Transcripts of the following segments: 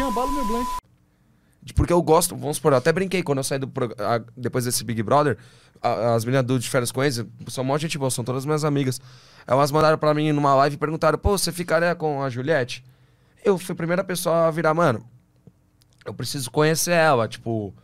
Jean, bala meu blunt. Porque eu gosto, vamos supor, eu até brinquei quando eu saí do a, depois desse Big Brother, a, as meninas do de férias com eles, são um gente boa, são todas minhas amigas. Elas mandaram pra mim numa live e perguntaram, pô, você ficaria com a Juliette? Eu fui a primeira pessoa a virar, mano, eu preciso conhecer ela, tipo,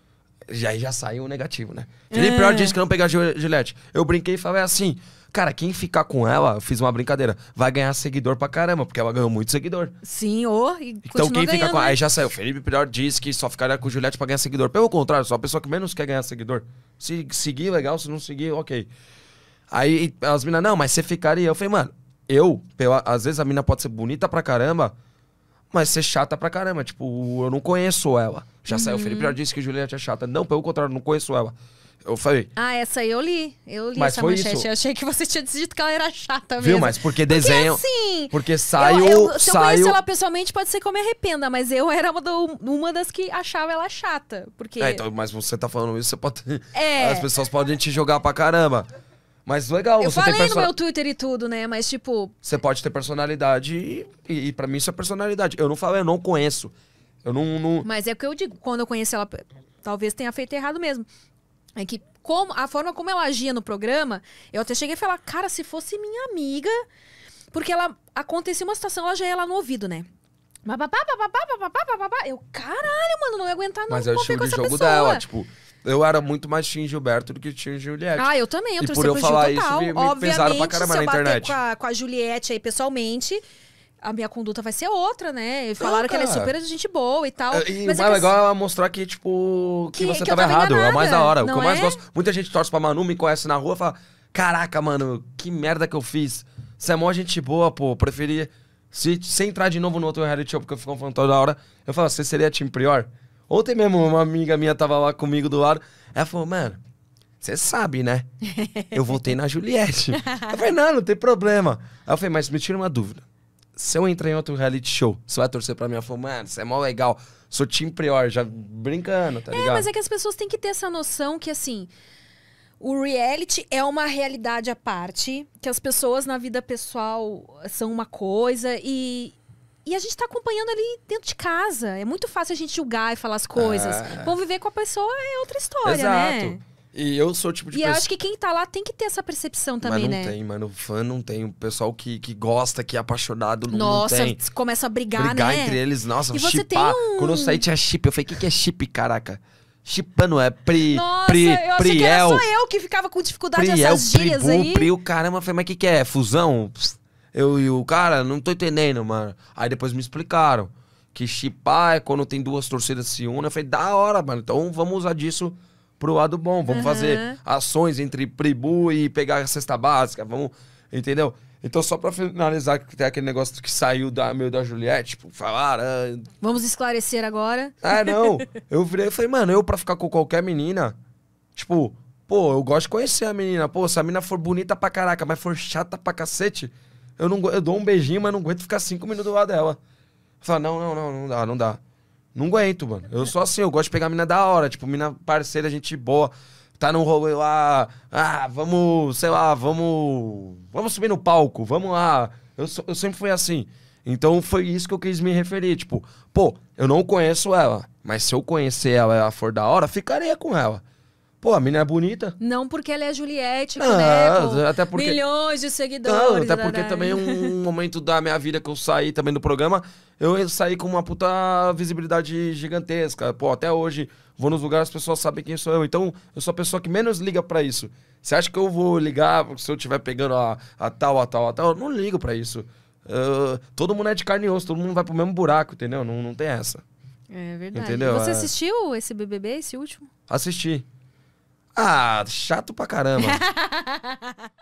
já, já saiu o negativo, né? Felipe é. Prior disse que não pegar Juliette. Eu brinquei e falei assim, Cara, quem ficar com ela, eu fiz uma brincadeira, vai ganhar seguidor pra caramba, porque ela ganhou muito seguidor. Sim, ou e Então quem fica com ela. Né? Aí já saiu. Felipe Prior disse que só ficaria com Juliette pra ganhar seguidor. Pelo contrário, só a pessoa que menos quer ganhar seguidor. Se seguir, legal, se não seguir, ok. Aí as minas, não, mas você ficaria. Eu falei, mano, eu, pela, às vezes a mina pode ser bonita pra caramba, mas ser chata pra caramba. Tipo, eu não conheço ela. Já uhum. saiu, o Felipe Pior disse que Juliette é chata. Não, pelo contrário, não conheço ela. Eu falei. Ah, essa aí eu li. Eu li Mas essa foi manchete. Isso. Eu achei que você tinha decidido que ela era chata mesmo. Viu? Mas porque desenho. Porque, assim, porque saiu Eu, eu, se saio... eu conheço ela pessoalmente, pode ser que eu me arrependa, mas eu era uma, do, uma das que achava ela chata. Porque. É, então, mas você tá falando isso, você pode. É. As pessoas podem te jogar pra caramba. Mas legal, eu você falei tem person... no meu Twitter e tudo, né? Mas tipo. Você pode ter personalidade e, e, e pra mim isso é personalidade. Eu não falo, eu não conheço. Eu não, não. Mas é o que eu digo, quando eu conheço ela, talvez tenha feito errado mesmo é que como a forma como ela agia no programa, eu até cheguei a falar, cara, se fosse minha amiga, porque ela acontecia uma situação, ela já ia lá no ouvido, né? Bababá, bababá, bababá, bababá. Eu, caralho, mano, não ia aguentar não. Mas que o jogo pessoa. dela, tipo. Eu era muito mais Tim Gilberto do que Tim Juliette. Ah, eu também, eu e por eu falar total. isso, me, me Obviamente, pesaram pra caramba se eu na internet. Com a, com a Juliette aí pessoalmente, a minha conduta vai ser outra, né? falaram não, que ela é super gente boa e tal. É, e mas o é mais é legal assim, é mostrar que, tipo, que, que você que tava, tava errado. É o mais da hora. Não o que eu mais é? gosto. Muita gente torce pra Manu, me conhece na rua e fala: Caraca, mano, que merda que eu fiz. Você é mó gente boa, pô. Preferi. Se, se entrar de novo no outro reality show, porque eu fico falando toda hora, eu falo, você seria time prior? Ontem mesmo, uma amiga minha tava lá comigo do lado. Ela falou, mano, você sabe, né? Eu voltei na Juliette. eu falei, não, não tem problema. Aí eu falei, mas me tira uma dúvida se eu entrar em outro reality show, você vai torcer pra mim? Eu falo, mano, isso é mó legal. Sou time prior, já brincando, tá é, ligado? É, mas é que as pessoas têm que ter essa noção que, assim, o reality é uma realidade à parte, que as pessoas na vida pessoal são uma coisa e, e a gente está acompanhando ali dentro de casa. É muito fácil a gente julgar e falar as coisas. É. Conviver com a pessoa é outra história, Exato. né? Exato. E eu sou o tipo de e E acho que quem tá lá tem que ter essa percepção também, mas não né? Não tem, mano. Fã não tem. O pessoal que, que gosta, que é apaixonado, não, nossa, não tem. Nossa, começa a brigar, brigar né? Brigar entre eles, nossa, e você chipar. Um... Quando eu saí tinha chip. Eu falei, o que, que é chip, caraca? Chipando é pri, Nossa, pri, eu priel. Que era só eu que ficava com dificuldade priel, essas gírias pribu, aí. Pri, o caramba, falei, mas o que, que é? Fusão? Eu e o cara, não tô entendendo, mano. Aí depois me explicaram que chipar é quando tem duas torcidas se unem. Eu falei, da hora, mano. Então vamos usar disso pro lado bom. Vamos uhum. fazer ações entre Pribu e pegar a cesta básica. Vamos. Entendeu? Então, só para finalizar, que tem aquele negócio que saiu da, meio da Juliette, tipo, falaram ah, Vamos esclarecer agora. Ah, não. Eu virei e falei, mano, eu pra ficar com qualquer menina, tipo, pô, eu gosto de conhecer a menina. Pô, se a menina for bonita pra caraca, mas for chata pra cacete, eu, não, eu dou um beijinho, mas não aguento ficar cinco minutos do lado dela. Fala, não, não, não, não dá, não dá. Não aguento, mano. Eu sou assim, eu gosto de pegar mina da hora, tipo, mina parceira, gente boa. Tá no rolê lá, ah, vamos, sei lá, vamos. Vamos subir no palco, vamos lá. Eu, eu sempre fui assim. Então foi isso que eu quis me referir. Tipo, pô, eu não conheço ela, mas se eu conhecer ela e ela for da hora, ficaria com ela. Pô, a menina é bonita. Não porque ela é Juliette, ah, não, até porque milhões de seguidores. Não, até porque também um momento da minha vida que eu saí também do programa, eu saí com uma puta visibilidade gigantesca. Pô, até hoje vou nos lugares, as pessoas sabem quem sou eu. Então, eu sou a pessoa que menos liga para isso. Você acha que eu vou ligar se eu estiver pegando a, a tal, a tal, a tal? Eu não ligo para isso. Uh, todo mundo é de carne e osso, todo mundo vai pro mesmo buraco, entendeu? Não, não tem essa. É verdade. Entendeu? Você é. assistiu esse BBB, esse último? Assisti. Ah, chato pra caramba.